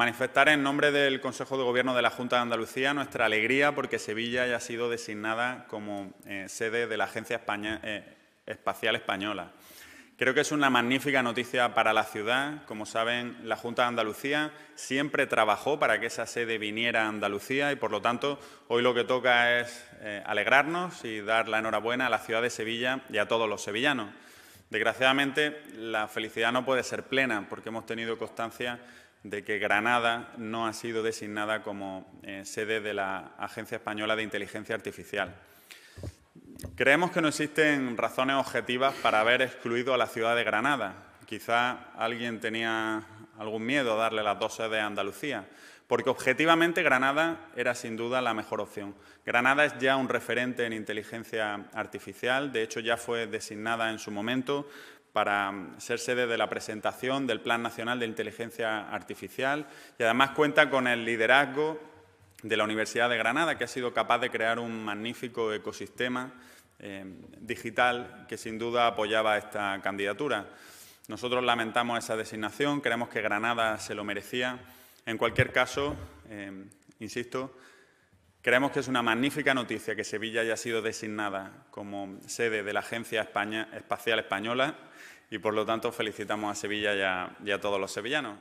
manifestar en nombre del Consejo de Gobierno de la Junta de Andalucía nuestra alegría porque Sevilla haya sido designada como eh, sede de la Agencia eh, Espacial Española. Creo que es una magnífica noticia para la ciudad. Como saben, la Junta de Andalucía siempre trabajó para que esa sede viniera a Andalucía y, por lo tanto, hoy lo que toca es eh, alegrarnos y dar la enhorabuena a la ciudad de Sevilla y a todos los sevillanos. Desgraciadamente, la felicidad no puede ser plena porque hemos tenido constancia de que Granada no ha sido designada como eh, sede de la Agencia Española de Inteligencia Artificial. Creemos que no existen razones objetivas para haber excluido a la ciudad de Granada. Quizá alguien tenía algún miedo a darle las dos de Andalucía, porque objetivamente Granada era sin duda la mejor opción. Granada es ya un referente en inteligencia artificial, de hecho ya fue designada en su momento para mm, ser sede de la presentación del Plan Nacional de Inteligencia Artificial y además cuenta con el liderazgo de la Universidad de Granada, que ha sido capaz de crear un magnífico ecosistema em, digital que sin duda apoyaba esta candidatura. Nosotros lamentamos esa designación, creemos que Granada se lo merecía. En cualquier caso, em, insisto, Creemos que es una magnífica noticia que Sevilla haya sido designada como sede de la Agencia Espacial Española y, por lo tanto, felicitamos a Sevilla y a todos los sevillanos.